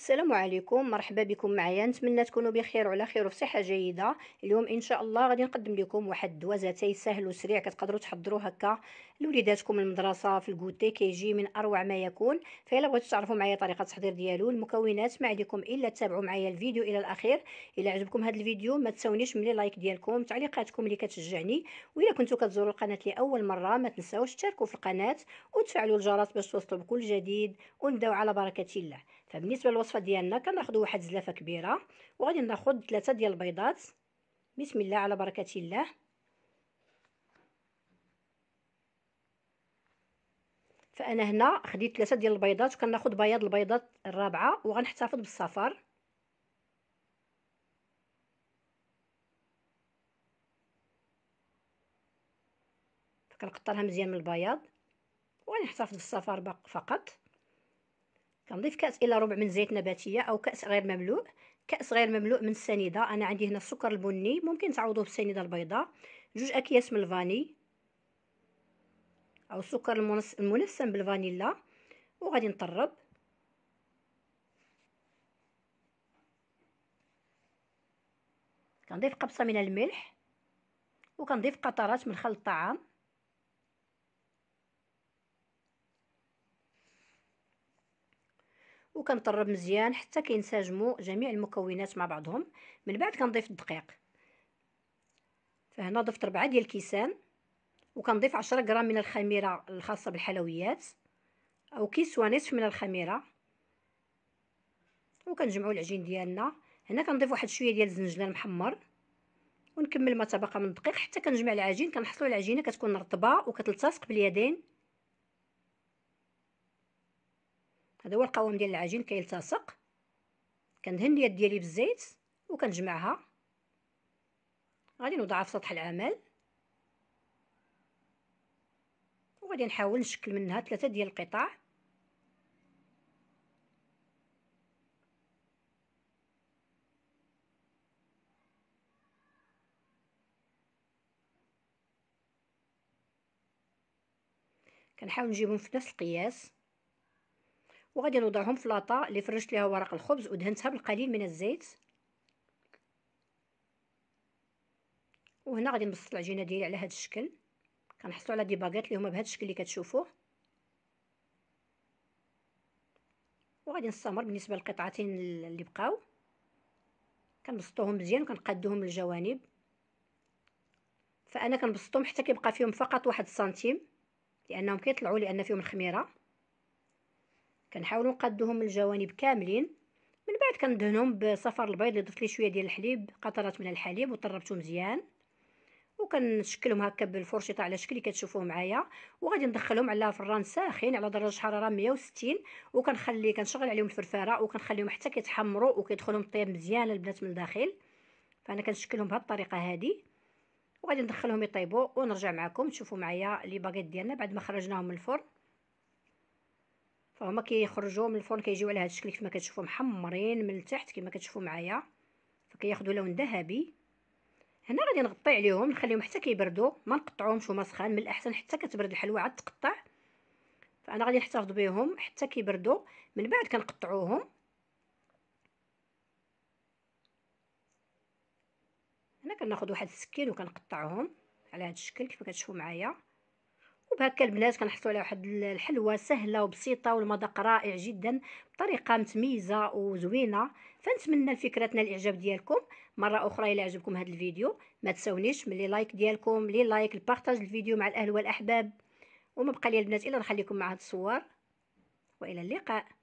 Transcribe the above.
السلام عليكم مرحبا بكم معايا نتمنى تكونوا بخير وعلى خير وفي صحه جيده اليوم ان شاء الله غادي نقدم لكم واحد الدواء سهل وسريع كتقدروا تحضروا هكا لوليداتكم المدرسه في الكوتي كيجي من اروع ما يكون فإلا بغيتوا تعرفوا معايا طريقه التحضير ديالو المكونات ما عليكم الا تتابعوا معايا الفيديو الى الاخير الا عجبكم هذا الفيديو ما تساونيش من لايك ديالكم تعليقاتكم اللي كتشجعني والا كنتو كتزوروا القناه لاول مره ما تنساوش تشاركوا في القناه وتفعلوا الجرس باش توصلوا بكل جديد ونبداو على بركه الله فبالنسبه للوصفه ديالنا كناخذ واحد زلافه كبيره وغادي ناخذ ثلاثه ديال البيضات بسم الله على بركه الله فانا هنا خديت ثلاثه ديال البيضات وكناخذ بياض البيضات الرابعه وغنحتفظ بالصفر كنقطرها مزيان من البياض وغنحتفظ بالصفار فقط كنضيف كاس الى ربع من زيت نباتيه او كاس غير مملوء كاس غير مملوء من السنيده انا عندي هنا السكر البني ممكن تعوضوه بالسنيده البيضاء جوج اكياس من الفاني او السكر المنسم بالفانيلا وغادي نطرب كنضيف قبصه من الملح وكنضيف قطرات من خل الطعام وكنطرب مزيان حتى كينسجموا جميع المكونات مع بعضهم من بعد كنضيف الدقيق فهنا ضفت ربعة ديال الكيسان وكنضيف عشرة غرام من الخميره الخاصه بالحلويات او كيس ونصف من الخميره وكنجمعوا العجين ديالنا هنا كنضيف واحد شويه ديال الزنجلان محمر ونكمل ما تبقى من الدقيق حتى كنجمع العجين كنحصلوا العجينه كتكون رطبه وكتلتصق باليدين هذا هو القوام ديال العجين كيلتصق كندهن اليد ديالي بالزيت وكنجمعها غادي نوضعها في سطح العمل وغادي نحاول نشكل منها ثلاثة ديال القطع كنحاول نجيبهم في نفس القياس وغادي نوضعهم في لاطا اللي فرشت ليها ورق الخبز ودهنتها بالقليل من الزيت وهنا غادي نبسط العجينه ديالي على هذا الشكل كنحصلوا على دي باغيت اللي هما بهذا الشكل اللي كتشوفوه وغادي نستمر بالنسبه للقطعتين اللي بقاو كنبسطوهم مزيان وكنقادوهم للجوانب فانا كنبسطهم حتى كيبقى فيهم فقط واحد سنتيم لانهم كيطلعوا لان فيهم الخميره كنحاولوا نقادوهم الجوانب كاملين من بعد كندهنهم بصفر البيض اللي ضفت ليه شويه ديال الحليب قطرات من الحليب وطربته مزيان وكنشكلهم هكا بالفرشيطه على شكل اللي كتشوفوه معايا وغادي ندخلهم على فران ساخن على درجه حراره 160 وكنخلي كنشغل عليهم الفرفاره وكنخليهم حتى كيتحمروا وكيدخلهم طيب مزيان البنات من الداخل فانا كنشكلهم بهذه الطريقه هذه وغادي ندخلهم يطيبوا ونرجع معكم تشوفوا معايا لي باغيت ديالنا بعد ما خرجناهم من الفرن فهما كيخرجوا من الفرن كيجيو على هذا الشكل ما كتشوفوا محمرين من التحت كما كتشوفوا معايا فكياخذوا لون ذهبي هنا غادي نغطي عليهم نخليهم حتى كيبردوا ما نقطعهمش وما سخان من الاحسن حتى كتبرد الحلوى عاد تقطع فانا غادي نحتفظ بهم حتى كيبردوا من بعد كنقطعوهم هنا كناخذ واحد السكين وكنقطعهم على هذا الشكل كيف كتشوفوا معايا وبهكا البنات كنحصلوا على واحد الحلوى سهله وبسيطه والمذاق رائع جدا بطريقه متميزه وزوينه فنتمنى الفكره تنال الاعجاب ديالكم مره اخرى الى عجبكم هذا الفيديو ما تساونيش ملي لايك ديالكم لي لايك البارطاج الفيديو مع الاهل والاحباب وما بقى لي البنات الا نخليكم مع هاد الصور والى اللقاء